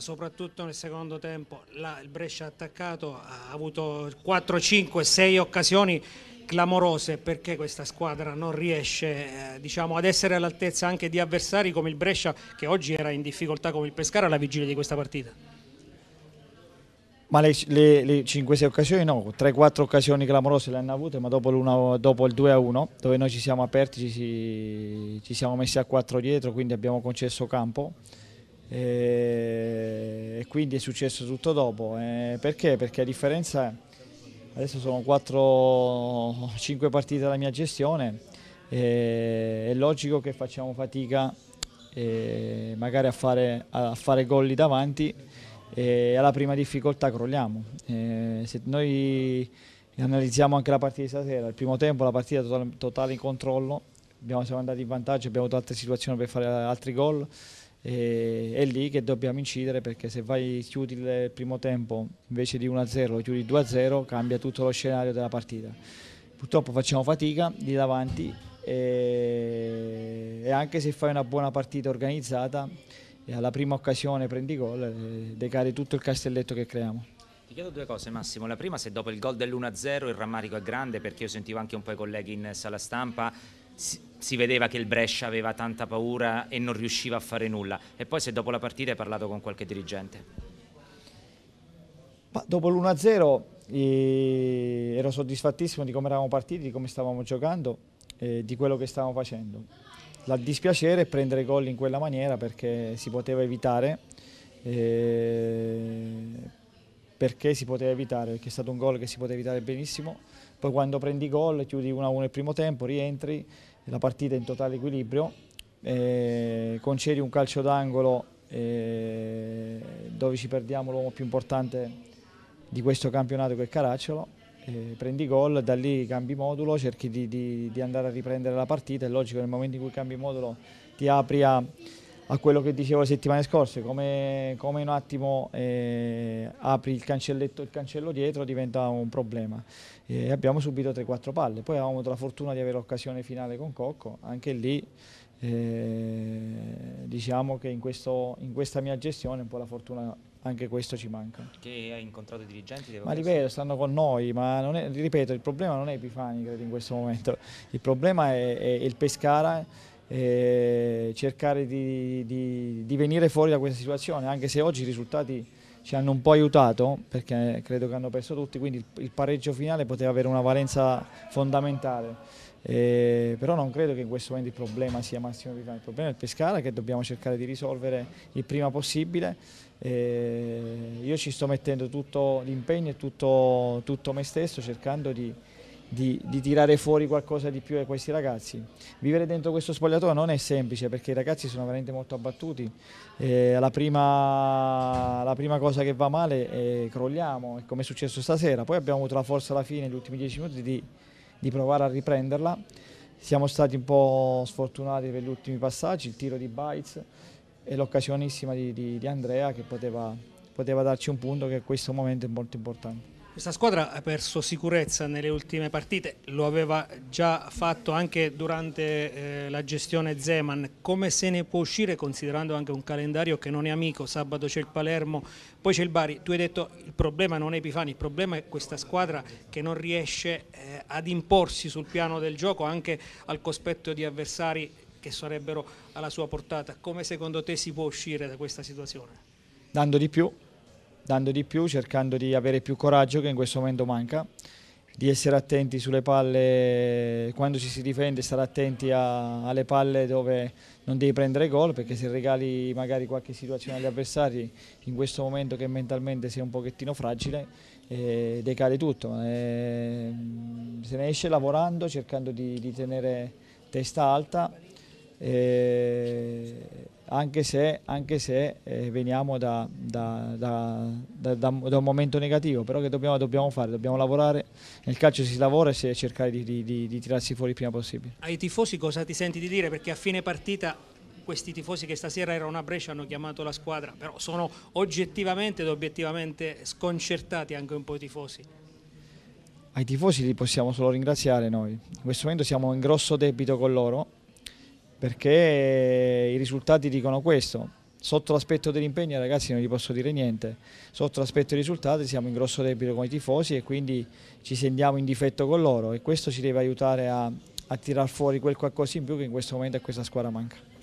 soprattutto nel secondo tempo la, il Brescia ha attaccato ha avuto 4, 5, 6 occasioni clamorose perché questa squadra non riesce eh, diciamo, ad essere all'altezza anche di avversari come il Brescia che oggi era in difficoltà come il Pescara alla vigilia di questa partita. Ma le, le, le 5-6 occasioni no, 3-4 occasioni clamorose le hanno avute, ma dopo, dopo il 2-1 dove noi ci siamo aperti, ci, ci siamo messi a 4 dietro, quindi abbiamo concesso campo. Eh, quindi è successo tutto dopo. Eh, perché? Perché a differenza, adesso sono 4-5 partite dalla mia gestione, eh, è logico che facciamo fatica eh, magari a fare, a fare gol davanti eh, e alla prima difficoltà crolliamo. Eh, se noi analizziamo anche la partita di stasera, il primo tempo la partita totale, totale in controllo, abbiamo, siamo andati in vantaggio, abbiamo avuto altre situazioni per fare altri gol e è lì che dobbiamo incidere perché se vai chiudi il primo tempo invece di 1-0 chiudi 2-0 cambia tutto lo scenario della partita. Purtroppo facciamo fatica lì davanti e, e anche se fai una buona partita organizzata e alla prima occasione prendi gol eh, decari tutto il castelletto che creiamo. Ti chiedo due cose Massimo, la prima se dopo il gol dell'1-0 il rammarico è grande perché io sentivo anche un po' i colleghi in sala stampa si, si, vedeva che il Brescia aveva tanta paura e non riusciva a fare nulla. E poi se dopo la partita hai parlato con qualche dirigente? Ma dopo l'1-0 ero soddisfattissimo di come eravamo partiti, di come stavamo giocando e di quello che stavamo facendo. La dispiacere è prendere gol in quella maniera perché si poteva evitare. Eh, perché si poteva evitare, perché è stato un gol che si poteva evitare benissimo, poi quando prendi gol chiudi 1-1 il primo tempo, rientri, la partita è in totale equilibrio, eh, concedi un calcio d'angolo eh, dove ci perdiamo l'uomo più importante di questo campionato che è Caracciolo, eh, prendi gol, da lì cambi modulo, cerchi di, di, di andare a riprendere la partita, è logico nel momento in cui cambi modulo ti apri a a quello che dicevo le settimane scorse, come, come un attimo eh, apri il cancelletto, il cancello dietro diventa un problema. E eh, abbiamo subito 3-4 palle, poi avevamo la fortuna di avere l'occasione finale con Cocco, anche lì eh, diciamo che in, questo, in, questa mia gestione un po' la fortuna anche questo ci manca. Che hai incontrato i dirigenti? Ma ripeto, stanno con noi, ma è, ripeto, il problema non è Epifani credo in questo momento, il problema è, è il Pescara eh, cercare di, di, di, venire fuori da questa situazione, anche se oggi i risultati ci hanno un po' aiutato, perché credo che hanno perso tutti, quindi il, il pareggio finale poteva avere una valenza fondamentale. Eh, però non credo che in questo momento il problema sia Massimo Picano, il problema è il Pescara che dobbiamo cercare di risolvere il prima possibile. Eh, io ci sto mettendo tutto l'impegno e tutto, tutto me stesso cercando di, di, di, tirare fuori qualcosa di più a questi ragazzi. Vivere dentro questo spogliatoio non è semplice perché i ragazzi sono veramente molto abbattuti. Eh, la, prima, la, prima, cosa che va male è crolliamo, come è successo stasera. Poi abbiamo avuto la forza alla fine, negli ultimi dieci minuti, di, di provare a riprenderla. Siamo stati un po' sfortunati per gli ultimi passaggi, il tiro di Bites e l'occasionissima di, di, Andrea che poteva, poteva darci un punto che in questo momento è molto importante. Questa squadra ha perso sicurezza nelle ultime partite, lo aveva già fatto anche durante eh, la gestione Zeman. Come se ne può uscire considerando anche un calendario che non è amico? Sabato c'è il Palermo, poi c'è il Bari. Tu hai detto il problema non è Epifani, il problema è questa squadra che non riesce eh, ad imporsi sul piano del gioco anche al cospetto di avversari che sarebbero alla sua portata. Come secondo te si può uscire da questa situazione? Dando di più, dando di più, cercando di avere più coraggio che in questo momento manca, di essere attenti sulle palle, quando ci si difende stare attenti a, alle palle dove non devi prendere gol perché se regali magari qualche situazione agli avversari in questo momento che mentalmente sei un pochettino fragile eh, decade tutto, eh, se ne esce lavorando, cercando di, di tenere testa alta. Eh, anche se, anche se eh, veniamo da, da, da, da, un momento negativo, però che dobbiamo, dobbiamo, fare? Dobbiamo lavorare, nel calcio si lavora e cercare di, di, di, di tirarsi fuori il prima possibile. Ai tifosi cosa ti senti di dire? Perché a fine partita questi tifosi che stasera erano a Brescia hanno chiamato la squadra, però sono oggettivamente ed obiettivamente sconcertati anche un po' i tifosi. Ai tifosi li possiamo solo ringraziare noi, in questo momento siamo in grosso debito con loro perché i risultati dicono questo. Sotto l'aspetto dell'impegno ragazzi non gli posso dire niente, sotto l'aspetto dei risultati siamo in grosso debito con i tifosi e quindi ci sentiamo in difetto con loro e questo ci deve aiutare a, a tirar fuori quel qualcosa in più che in questo momento a questa squadra manca.